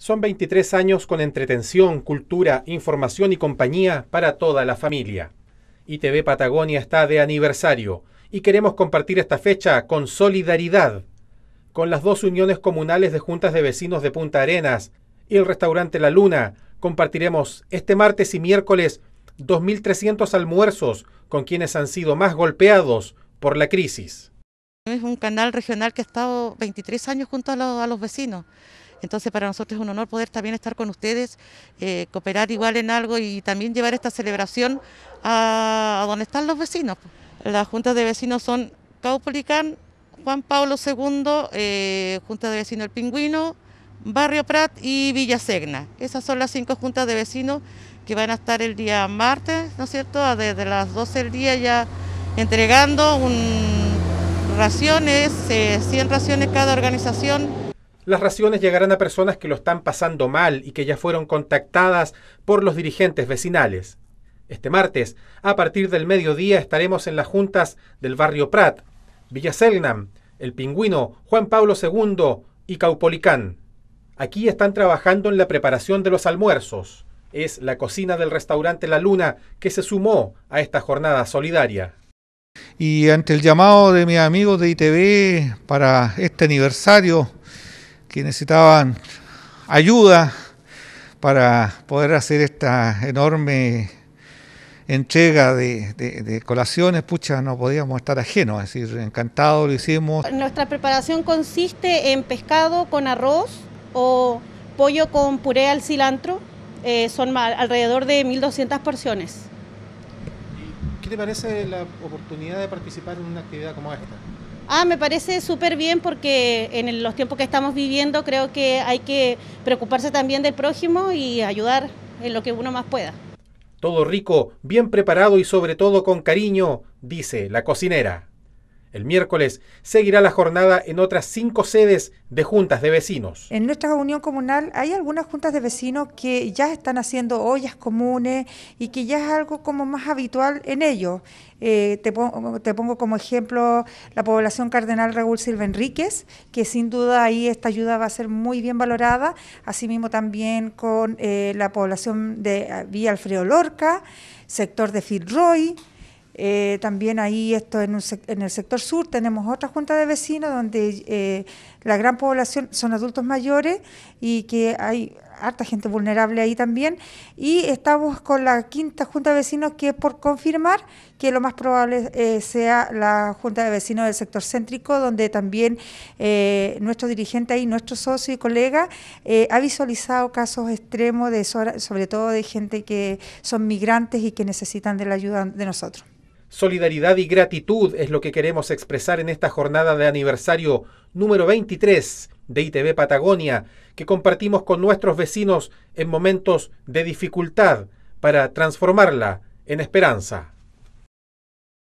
Son 23 años con entretención, cultura, información y compañía para toda la familia. ITV Patagonia está de aniversario y queremos compartir esta fecha con solidaridad con las dos uniones comunales de juntas de vecinos de Punta Arenas y el restaurante La Luna. Compartiremos este martes y miércoles 2.300 almuerzos con quienes han sido más golpeados por la crisis. Es un canal regional que ha estado 23 años junto a los, a los vecinos. Entonces para nosotros es un honor poder también estar con ustedes, eh, cooperar igual en algo y también llevar esta celebración a, donde están los vecinos. Las juntas de vecinos son Caupolicán, Juan Pablo II, eh, Junta de Vecinos El Pingüino, Barrio Prat y Villa Segna. Esas son las cinco juntas de vecinos que van a estar el día martes, ¿no es cierto? Ah, desde las 12 del día ya entregando un, raciones, 100 eh, raciones cada organización las raciones llegarán a personas que lo están pasando mal y que ya fueron contactadas por los dirigentes vecinales. Este martes, a partir del mediodía, estaremos en las juntas del barrio Prat, Villa El Pingüino, Juan Pablo II y Caupolicán. Aquí están trabajando en la preparación de los almuerzos. Es la cocina del restaurante La Luna que se sumó a esta jornada solidaria. Y ante el llamado de mis amigos de ITV para este aniversario que necesitaban ayuda para poder hacer esta enorme entrega de, colaciones, pucha, no podíamos estar ajenos, es decir, encantado lo hicimos. Nuestra preparación consiste en pescado con arroz o pollo con puré al cilantro, eh, son alrededor de 1.200 porciones. ¿Qué te parece la oportunidad de participar en una actividad como esta? Ah, me parece súper bien porque en los tiempos que estamos viviendo creo que hay que preocuparse también del prójimo y ayudar en lo que uno más pueda. Todo rico, bien preparado y sobre todo con cariño, dice la cocinera. El miércoles seguirá la jornada en otras cinco sedes de juntas de vecinos. En nuestra unión comunal hay algunas juntas de vecinos que ya están haciendo ollas comunes y que ya es algo como más habitual en ellos. Eh, te, pongo, como ejemplo la población cardenal Raúl Silva Enríquez, que sin duda ahí esta ayuda va a ser muy bien valorada. Asimismo también con eh, la población de ah, Vía Alfredo Lorca, sector de Filroy. Eh, también ahí esto en, el sector sur tenemos otra junta de vecinos donde eh, la gran población son adultos mayores y que hay harta gente vulnerable ahí también. Y estamos con la quinta junta de vecinos que es por confirmar que lo más probable eh, sea la junta de vecinos del sector céntrico, donde también nuestro dirigente ahí, nuestro socio y colega, ha visualizado casos extremos, de sobre todo de gente que son migrantes y que necesitan de la ayuda de nosotros. Solidaridad y gratitud es lo que queremos expresar en esta jornada de aniversario número 23 de ITV Patagonia, que compartimos con nuestros vecinos en momentos de dificultad para transformarla en esperanza.